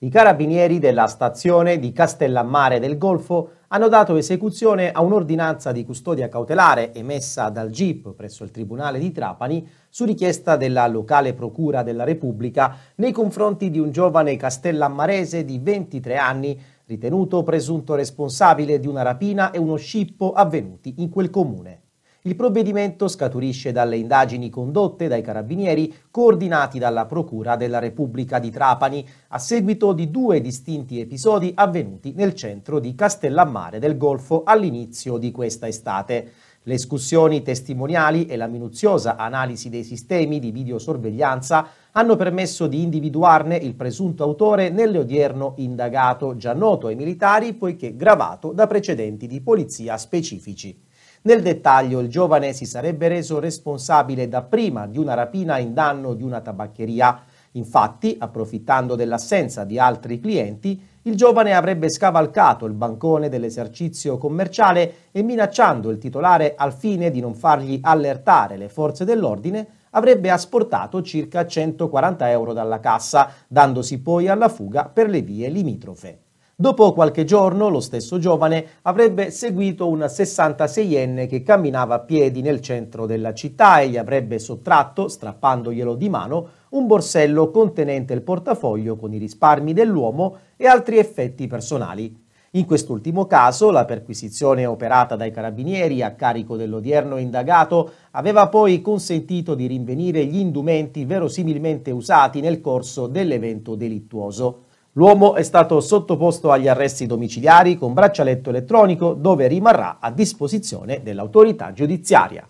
I carabinieri della stazione di Castellammare del Golfo hanno dato esecuzione a un'ordinanza di custodia cautelare emessa dal GIP presso il Tribunale di Trapani su richiesta della locale Procura della Repubblica nei confronti di un giovane castellammarese di 23 anni ritenuto presunto responsabile di una rapina e uno scippo avvenuti in quel comune. Il provvedimento scaturisce dalle indagini condotte dai carabinieri coordinati dalla Procura della Repubblica di Trapani a seguito di due distinti episodi avvenuti nel centro di Castellammare del Golfo all'inizio di questa estate. Le escussioni testimoniali e la minuziosa analisi dei sistemi di videosorveglianza hanno permesso di individuarne il presunto autore nell'odierno indagato, già noto ai militari poiché gravato da precedenti di polizia specifici. Nel dettaglio il giovane si sarebbe reso responsabile dapprima di una rapina in danno di una tabaccheria. Infatti, approfittando dell'assenza di altri clienti, il giovane avrebbe scavalcato il bancone dell'esercizio commerciale e minacciando il titolare al fine di non fargli allertare le forze dell'ordine, avrebbe asportato circa 140 euro dalla cassa, dandosi poi alla fuga per le vie limitrofe. Dopo qualche giorno lo stesso giovane avrebbe seguito un 66enne che camminava a piedi nel centro della città e gli avrebbe sottratto, strappandoglielo di mano, un borsello contenente il portafoglio con i risparmi dell'uomo e altri effetti personali. In quest'ultimo caso, la perquisizione operata dai carabinieri a carico dell'odierno indagato aveva poi consentito di rinvenire gli indumenti verosimilmente usati nel corso dell'evento delittuoso. L'uomo è stato sottoposto agli arresti domiciliari con braccialetto elettronico dove rimarrà a disposizione dell'autorità giudiziaria.